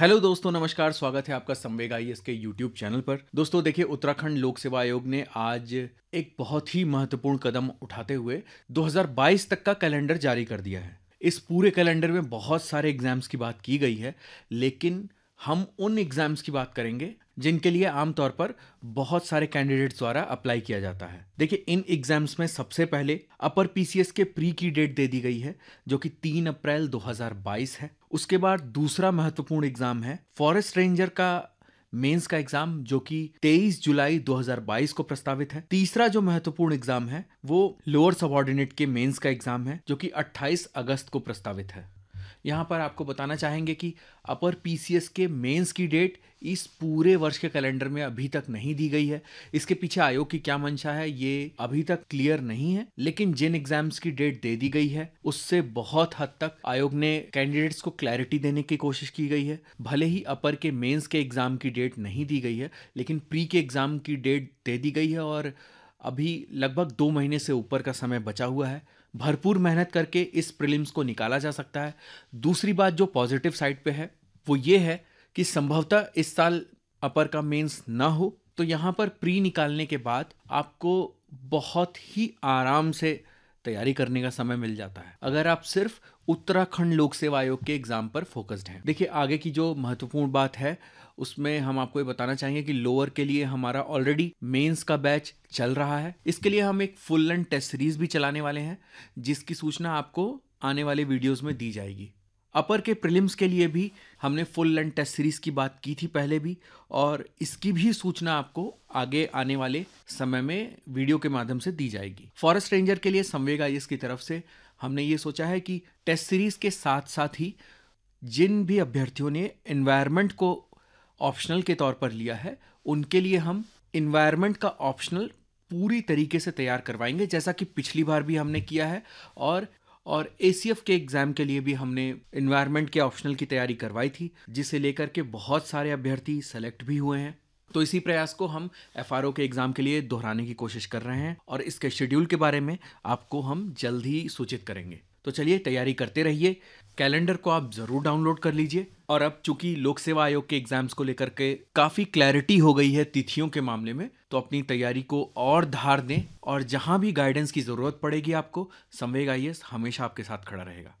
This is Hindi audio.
हेलो दोस्तों नमस्कार स्वागत है आपका संवेग आई के यूट्यूब चैनल पर दोस्तों देखिए उत्तराखंड लोक सेवा आयोग ने आज एक बहुत ही महत्वपूर्ण कदम उठाते हुए 2022 तक का कैलेंडर जारी कर दिया है इस पूरे कैलेंडर में बहुत सारे एग्जाम्स की बात की गई है लेकिन हम उन एग्जाम्स की बात करेंगे जिनके लिए आमतौर पर बहुत सारे कैंडिडेट्स द्वारा अप्लाई किया जाता है देखिए इन एग्जाम्स में सबसे पहले अपर पीसीएस के प्री की डेट दे दी गई है जो कि 3 अप्रैल 2022 है उसके बाद दूसरा महत्वपूर्ण एग्जाम है फॉरेस्ट रेंजर का मेंस का एग्जाम जो कि 23 जुलाई 2022 को प्रस्तावित है तीसरा जो महत्वपूर्ण एग्जाम है वो लोअर सबॉर्डिनेट के मेंस का एग्जाम है जो कि 28 अगस्त को प्रस्तावित है यहाँ पर आपको बताना चाहेंगे कि अपर पीसीएस के मेंस की डेट इस पूरे वर्ष के कैलेंडर में अभी तक नहीं दी गई है इसके पीछे आयोग की क्या मंशा है ये अभी तक क्लियर नहीं है लेकिन जिन एग्जाम्स की डेट दे दी गई है उससे बहुत हद तक आयोग ने कैंडिडेट्स को क्लैरिटी देने की कोशिश की गई है भले ही अपर के मेंस के एग्जाम की डेट नहीं दी गई है लेकिन प्री के एग्जाम की डेट दे दी गई है और अभी लगभग दो महीने से ऊपर का समय बचा हुआ है भरपूर मेहनत करके इस प्रिलिम्स को निकाला जा सकता है दूसरी बात जो पॉजिटिव साइड पे है वो ये है कि संभवतः इस साल अपर का मेंस ना हो तो यहाँ पर प्री निकालने के बाद आपको बहुत ही आराम से तैयारी करने का समय मिल जाता है अगर आप सिर्फ उत्तराखंड लोक सेवा आयोग के एग्जाम पर फोकस्ड है देखिए आगे की जो महत्वपूर्ण बात है उसमें हम आपको ये बताना चाहेंगे कि लोअर के लिए हमारा ऑलरेडी मेंस का बैच चल रहा है इसके लिए हम एक फुल एंड टेस्ट सीरीज भी चलाने वाले हैं जिसकी सूचना आपको आने वाले वीडियोस में दी जाएगी अपर के प्रिलिम्स के लिए भी हमने फुल लेंथ टेस्ट सीरीज की बात की थी पहले भी और इसकी भी सूचना आपको आगे आने वाले समय में वीडियो के माध्यम से दी जाएगी फॉरेस्ट रेंजर के लिए संवेग आई की तरफ से हमने ये सोचा है कि टेस्ट सीरीज के साथ साथ ही जिन भी अभ्यर्थियों ने इन्वायरमेंट को ऑप्शनल के तौर पर लिया है उनके लिए हम इन्वायरमेंट का ऑप्शनल पूरी तरीके से तैयार करवाएंगे जैसा कि पिछली बार भी हमने किया है और और ए के एग्ज़ाम के लिए भी हमने इन्वायरमेंट के ऑप्शनल की तैयारी करवाई थी जिसे लेकर के बहुत सारे अभ्यर्थी सेलेक्ट भी हुए हैं तो इसी प्रयास को हम एफ के एग्ज़ाम के लिए दोहराने की कोशिश कर रहे हैं और इसके शेड्यूल के बारे में आपको हम जल्द ही सूचित करेंगे तो चलिए तैयारी करते रहिए कैलेंडर को आप ज़रूर डाउनलोड कर लीजिए और अब चूंकि लोक सेवा आयोग के एग्जाम्स को लेकर के काफ़ी क्लैरिटी हो गई है तिथियों के मामले में तो अपनी तैयारी को और धार दें और जहां भी गाइडेंस की ज़रूरत पड़ेगी आपको संवेग आई हमेशा आपके साथ खड़ा रहेगा